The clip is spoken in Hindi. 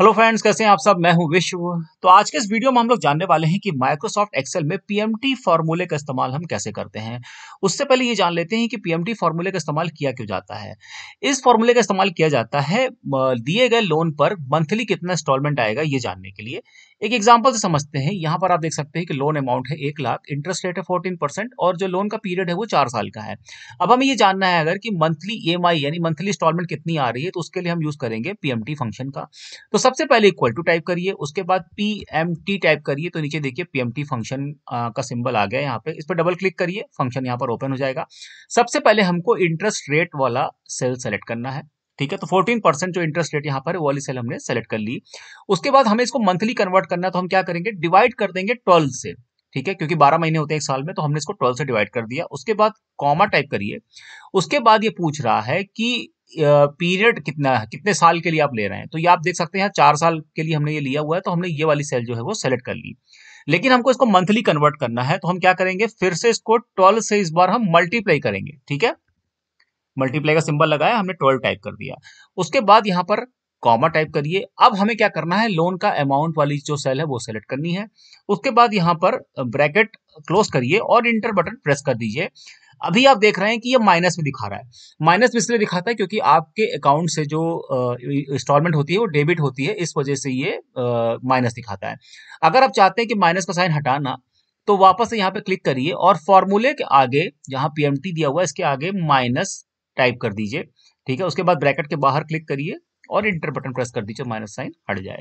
हेलो फ्रेंड्स कैसे हैं आप सब मैं हूं विश्व तो आज के इस वीडियो में हम लोग जानने वाले हैं कि माइक्रोसॉफ्ट एक्सेल में पीएमटी फार्मूले का इस्तेमाल हम कैसे करते हैं उससे पहले ये जान लेते हैं कि पीएमटी फार्मूले का इस्तेमाल किया क्यों जाता है इस फार्मूले का इस्तेमाल किया जाता है दिए गए लोन पर मंथली कितना इंस्टॉलमेंट आएगा ये जानने के लिए एक एग्जाम्पल से समझते हैं यहाँ पर आप देख सकते हैं कि लोन अमाउंट है एक लाख इंटरेस्ट रेट है फोर्टीन परसेंट और जो लोन का पीरियड है वो चार साल का है अब हमें ये जानना है अगर कि मंथली ई e यानी मंथली इंस्टॉलमेंट कितनी आ रही है तो उसके लिए हम यूज करेंगे पीएमटी फंक्शन का तो सबसे पहले इक्वल टू टाइप करिए उसके बाद पी एम टी टाइप करिए तो नीचे देखिए पी एम टी फंक्शन का सिंबल आ गया यहाँ पे इस पर डबल क्लिक करिए फंक्शन यहाँ पर ओपन हो जाएगा सबसे पहले हमको इंटरेस्ट रेट वाला सेल सेलेक्ट करना है ठीक है तो 14 परसेंट जो इंटरेस्ट रेट यहाँ पर है वाली सेल हमने सेलेक्ट कर ली उसके बाद हमें इसको मंथली कन्वर्ट करना है तो हम क्या करेंगे डिवाइड कर देंगे ट्वेल्व से ठीक है क्योंकि 12 महीने होते हैं एक साल में तो हमने इसको 12 से डिवाइड कर दिया उसके बाद कॉमा टाइप करिए उसके बाद ये पूछ रहा है कि पीरियड कितना है कितने साल के लिए आप ले रहे हैं तो ये आप देख सकते हैं चार साल के लिए हमने ये लिया हुआ है तो हमने ये वाली सेल जो है वो सेलेक्ट कर ली लेकिन हमको इसको मंथली कन्वर्ट करना है तो हम क्या करेंगे फिर से इसको ट्वेल्व से इस बार हम मल्टीप्लाई करेंगे ठीक है मल्टीप्लाई का सिंबल लगाया हमने ट्वेल्व टाइप कर दिया उसके बाद यहाँ पर कॉमा टाइप करिए अब हमें क्या करना है लोन का अमाउंट वाली जो सेल है वो सेलेक्ट करनी है उसके बाद यहाँ पर ब्रैकेट क्लोज करिए और इंटर बटन प्रेस कर दीजिए अभी आप देख रहे हैं कि ये माइनस में दिखा रहा है माइनस में इसलिए दिखाता है क्योंकि आपके अकाउंट से जो इंस्टॉलमेंट होती है वो डेबिट होती है इस वजह से ये माइनस दिखाता है अगर आप चाहते हैं कि माइनस का साइन हटाना तो वापस यहाँ पे क्लिक करिए और फॉर्मूले के आगे जहाँ पीएमटी दिया हुआ है इसके आगे माइनस टाइप कर दीजिए ठीक है उसके बाद ब्रैकेट के बाहर क्लिक करिए और इंटर बटन प्रेस कर दीजिए माइनस साइन हट जाएगा